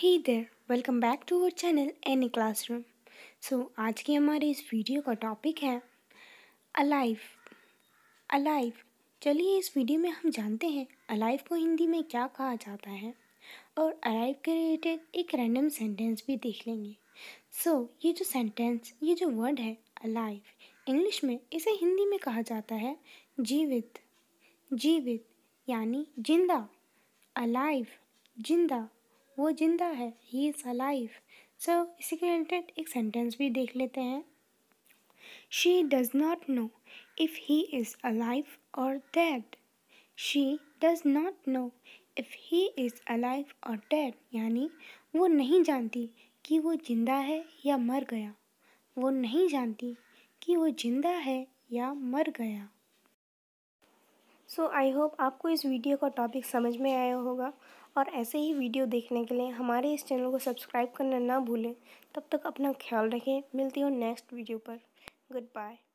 hey there welcome back to our channel any classroom so आज की हमारे इस वीडियो का टॉपिक है अलाइव अलाइव चलिए इस वीडियो में हम जानते हैं अलाइव को हिंदी में क्या कहा जाता है और अलाइव के रिलेटेड एक रैंडम सेंटेंस भी देख लेंगे सो so, ये जो सेंटेंस ये जो वर्ड है अलाइव इंग्लिश में इसे हिंदी में कहा जाता है जीवित जीवित यानी जिंदा अलाइव जिंदा वो जिंदा है ही इज़ अ लाइफ सो इसी के रिलेटेड एक सेंटेंस भी देख लेते हैं she does not know if he is alive or dead she does not know if he is alive or dead यानी वो नहीं जानती कि वो जिंदा है या मर गया वो नहीं जानती कि वो जिंदा है या मर गया सो आई होप आपको इस वीडियो का टॉपिक समझ में आया होगा और ऐसे ही वीडियो देखने के लिए हमारे इस चैनल को सब्सक्राइब करना ना भूलें तब तक अपना ख्याल रखें मिलती हूँ नेक्स्ट वीडियो पर गुड बाय